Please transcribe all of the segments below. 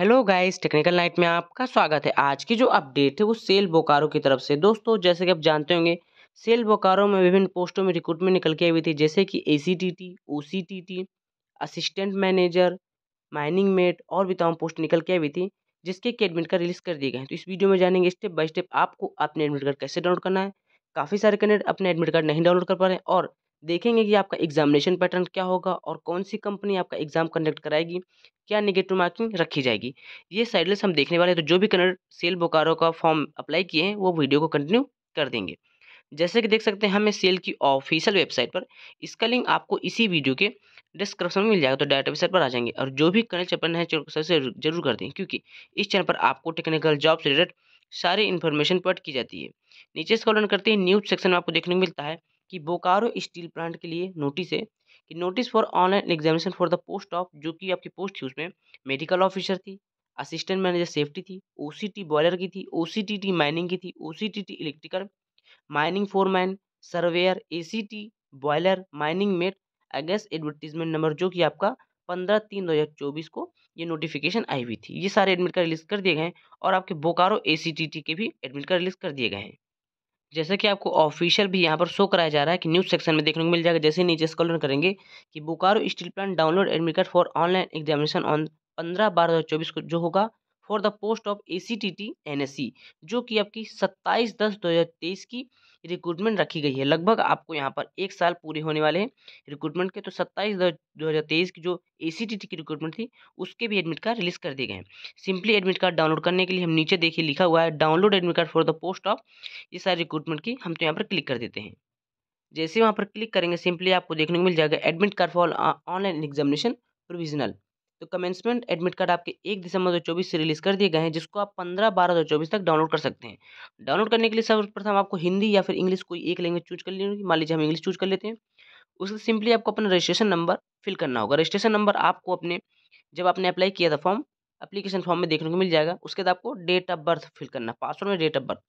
hello guys technical night में आपका स्वागत है आज की जो अपडेट है वो सेल बोकारो की तरफ से दोस्तों जैसे कि आप जानते होंगे सेल बोकारो में विभिन्न पोस्टों में रिक्रूटमेंट निकल के आई हुई थी जैसे कि A C T T O C T T assistant manager mining mate और भी तमाम पोस्ट निकल के आई हुई थी जिसके एडमिट कार्ड रिलीज कर दिए गए हैं तो इस वीडियो में जानेंगे स्टेप बाय स्टेप आपको अपने एडमिट कार्ड कैसे डाउनलोड करना है काफ़ी सारे कैंडिडेट अपने एडमिट कार्ड नहीं डाउनलोड कर पा रहे हैं और देखेंगे कि आपका एग्जामिनेशन पैटर्न क्या होगा और कौन सी कंपनी आपका एग्ज़ाम कंडक्ट कराएगी क्या निगेटिव मार्किंग रखी जाएगी ये साइडलेस हम देखने वाले हैं तो जो भी कनर सेल बोकारो का फॉर्म अप्लाई किए हैं वो वीडियो को कंटिन्यू कर देंगे जैसे कि देख सकते हैं हमें सेल की ऑफिशियल वेबसाइट पर इसका लिंक आपको इसी वीडियो के डिस्क्रिप्शन में मिल जाएगा तो डायरेक्ट वेबसाइट पर आ जाएंगे और जो भी कनर चैनल है चैनल जरूर कर दें क्योंकि इस चैनल पर आपको टेक्निकल जॉब से रिलेटेड सारी इन्फॉर्मेशन पट की जाती है नीचे स्कॉलन करते हैं न्यूज सेक्शन में आपको देखने को मिलता है कि बोकारो स्टील प्लांट के लिए नोटिस है कि notice for online examination for the post of जो कि आपकी पोस्ट थी उसमें मेडिकल ऑफिसर थी असिस्टेंट मैनेजर सेफ्टी थी ओ बॉयलर की थी ओ टी माइनिंग की थी O electrical mining foreman surveyor A boiler mining mate against advertisement number जो कि आपका पंद्रह तीन दो हज़ार चौबीस को ये नोटिफिकेशन आई हुई थी ये सारे एडमिट कार्ड रिलीज कर दिए गए हैं और आपके बोकारो ए के भी एडमिट कार्ड रिलीज कर दिए गए हैं जैसे कि आपको ऑफिशियल भी यहाँ पर शो कराया जा रहा है कि न्यूज़ सेक्शन में देखने को मिल जाएगा जैसे नीचे स्कॉलर करेंगे कि Bokaro steel plant download admit card for online examination on पंद्रह बारह दो हज़ार चौबीस को जो होगा for the post of A C T T N S C जो कि आपकी सत्ताईस दस दो हज़ार तेईस की रिक्रूटमेंट रखी गई है लगभग आपको यहाँ पर एक साल पूरे होने वाले हैं रिक्रूटमेंट के तो सत्ताईस दस दो हज़ार तेईस की जो ए सी टी टी की रिक्रूटमेंट थी उसके भी एडमिट कार्ड रिलीज कर दिए गए हैं सिंपली एडमिट कार्ड डाउनलोड करने के लिए हम नीचे देखिए लिखा हुआ है download admit card for the post of ये सारी रिक्रूटमेंट की हम तो यहाँ पर क्लिक कर देते हैं जैसे वहाँ पर क्लिक करेंगे सिंपली आपको देखने को मिल जाएगा admit card for online examination provisional तो कमेंसमेंट एडमिट कार्ड आपके एक दिसंबर चौबीस से रिलीज़ कर दिए गए हैं जिसको आप पंद्रह बारह चौबीस तक डाउनलोड कर सकते हैं डाउनलोड करने के लिए सर्वप्रथम आपको हिंदी या फिर इंग्लिश कोई एक लैंग्वेज चूज कर लेनी होगी मान लीजिए हम इंग्लिश चूज कर लेते हैं उसके सिंपली आपको अपना रजिस्ट्रेशन नंबर फिल करना होगा रजिस्ट्रेशन नंबर आपको अपने जब आपने अप्लाई किया था फॉर्म अप्लीकेशन फॉर्म में देखने को मिल जाएगा उसके बाद आपको डेट ऑफ बर्थ फिल करना पासवर्ड में डेट ऑफ बर्थ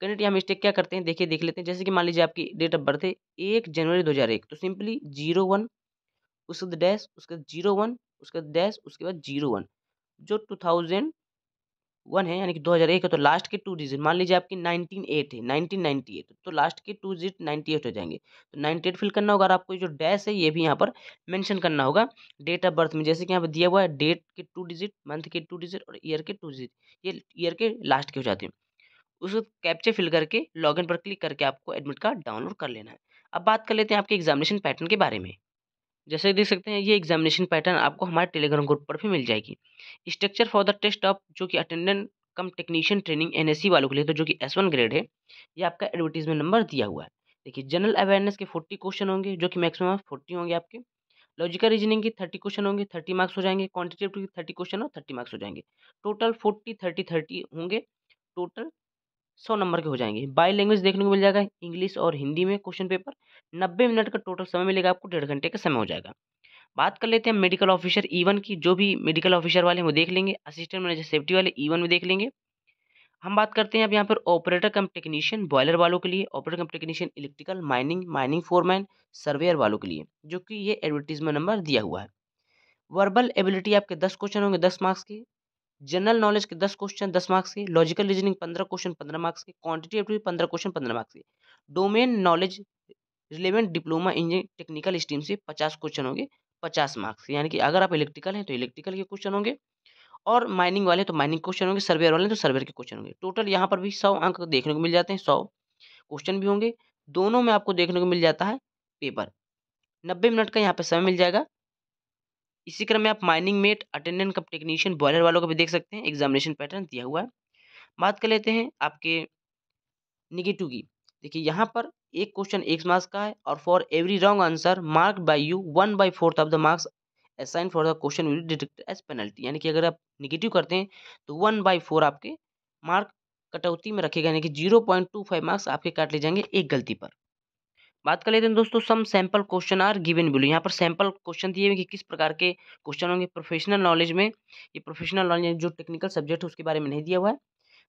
कनेक्ट हम मिस्टेक क्या करते हैं देखिए देख लेते हैं जैसे कि मान लीजिए आपकी डेट ऑफ बर्थ है एक जनवरी दो हज़ार एक तो सिंपली जीरो वन उसके बाद डैश उसके बाद जीरो वन उसके बाद डैश उसके बाद जीरो वन जो टू थाउजेंड वन है यानी कि दो हज़ार एक है तो लास्ट के टू डिजिट मान लीजिए आपकी नाइनटीन एट है नाइनटीन नाइन्टी एट तो लास्ट के टू डिजिट नाइन्टी एट हो जाएंगे तो नाइन्टी एट फिल करना होगा और आपको जो डैश है ये भी यहाँ पर मेंशन करना होगा डेट ऑफ बर्थ में जैसे कि यहाँ पर दिया हुआ है डेट के टू डिजिट मंथ के टू डिजिट और ईयर के टू डिजिट ये ईयर के लास्ट के हो जाते हैं उसको कैप्चे फिल करके इन पर क्लिक करके आपको एडमिट कार्ड डाउनलोड कर लेना है अब बात कर लेते हैं आपके एग्जामिनेशन पैटर्न के बारे में जैसे देख सकते हैं ये एग्जामिनेशन पैटर्न आपको हमारे टेलीग्राम ग्रुप पर भी मिल जाएगी structure for the test of जो कि attendant cum technician training NSC वालों के लिए तो जो कि एस वन ग्रेड है ये आपका एडवर्टीजमेंट नंबर दिया हुआ है देखिए जनरल अवेयरनेस के फोर्टी क्वेश्चन होंगे जो कि मैक्सिमम फोर्टी होंगे आपके लॉजिकल रीजनिंग के थर्टी क्वेश्चन होंगे थर्टी मार्क्स हो जाएंगे क्वान्टिटेटिव के थर्टी क्वेश्चन हो थर्टी मार्क्स हो जाएंगे टोटल फोर्टी थर्टी थर्टी होंगे टोटल सौ नंबर के हो जाएंगे बाई लैंग्वेज देखने को मिल जाएगा इंग्लिश और हिंदी में क्वेश्चन पेपर नब्बे मिनट का टोटल समय मिलेगा आपको डेढ़ घंटे का समय हो जाएगा बात कर लेते हैं मेडिकल ऑफिसर ईवन e की जो भी मेडिकल ऑफिसर वाले हैं वो देख लेंगे असिस्टेंट मैनेजर सेफ्टी वाले ईवन e में देख लेंगे हम बात करते हैं अब यहाँ पर ऑपरेटर कम टेक्नीशियन बॉयलर वालों के लिए operator cum technician electrical mining mining foreman surveyor वालों के लिए जो कि ये एडवर्टीजमेंट नंबर दिया हुआ है वर्बल एबिलिटी आपके दस क्वेश्चन होंगे दस मार्क्स के जनरल नॉलेज के दस क्वेश्चन दस मार्क्स के लॉजिकल रीजनिंग पंद्रह क्वेश्चन पंद्रह मार्क्स के क्वांटिटेटिव पंद्रह क्वेश्चन पंद्रह मार्क्स के domain knowledge relevant diploma engineer technical stream से पचास क्वेश्चन होंगे पचास मार्क्स यानी कि अगर आप इलेक्ट्रिकल हैं तो इलेक्ट्रिकल के क्वेश्चन होंगे और माइनिंग वाले तो माइनिंग क्वेश्चन होंगे सर्वेयर वाले तो सर्वेयर के क्वेश्चन होंगे टोटल यहाँ पर भी सौ अंक देखने को मिल जाते हैं सौ क्वेश्चन भी होंगे दोनों में आपको देखने को मिल जाता है पेपर नब्बे मिनट का यहाँ पर समय मिल जाएगा इसी क्रम में आप mining mate attendant cum technician boiler वालों का भी देख सकते हैं एग्जामिनेशन पैटर्न दिया हुआ है बात कर लेते हैं आपके निगेटिव की देखिए यहाँ पर एक क्वेश्चन एक मार्क्स का है और for every wrong answer mark by you one by fourth of the marks assign for the question will detect as penalty यानी कि अगर आप निगेटिव करते हैं तो वन बाई फोर आपके मार्क कटौती में रखेगा यानी कि zero point two five marks आपके काट ले जाएंगे एक गलती पर बात कर लेते हैं दोस्तों some sample question are given below यहाँ पर सैंपल क्वेश्चन दिए हुए कि किस प्रकार के क्वेश्चन होंगे प्रोफेशनल नॉलेज में ये प्रोफेशनल नॉलेज जो टेक्निकल सब्जेक्ट है उसके बारे में नहीं दिया हुआ है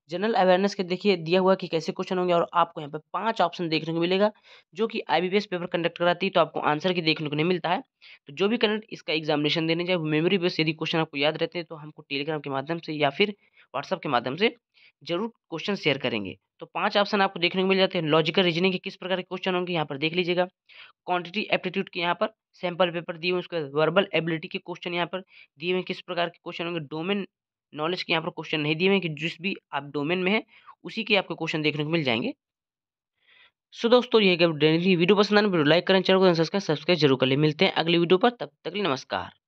जनरल अवेयरनेस के देखिए दिया हुआ कि कैसे क्वेश्चन होंगे और आपको यहाँ पर पांच ऑप्शन देखने को मिलेगा जो कि आई पेपर कंडक्ट कराती है तो आपको आंसर की देखने को नहीं मिलता है तो जो भी कंडक्ट इसका एग्जामिनेशन देने जाए मेमोरी बेस यदि क्वेश्चन आपको याद रहते हैं तो हमको टेलीग्राम के माध्यम से या फिर व्हाट्सअप के माध्यम से जरूर क्वेश्चन शेयर करेंगे तो पांच ऑप्शन आपको देखने को मिल जाते हैं लॉजिकल रीजनिंग के किस प्रकार के क्वेश्चन होंगे यहाँ पर देख लीजिएगा क्वांटिटी एप्टीट्यूड के यहाँ पर सैंपल पेपर दिए हुए उसके वर्बल एबिलिटी के क्वेश्चन यहाँ पर दिए हुए किस प्रकार के क्वेश्चन होंगे डोमेन नॉलेज के यहाँ पर क्वेश्चन नहीं दिए हुए कि जिस भी आप डोमेन में हैं उसी के आपको क्वेश्चन देखने को मिल जाएंगे सो दोस्तों ये डेली वीडियो पसंद आने वीडियो लाइक करें चैनल को सब्सक्राइब जरूर कर ले मिलते हैं अगली वीडियो पर तब तक नमस्कार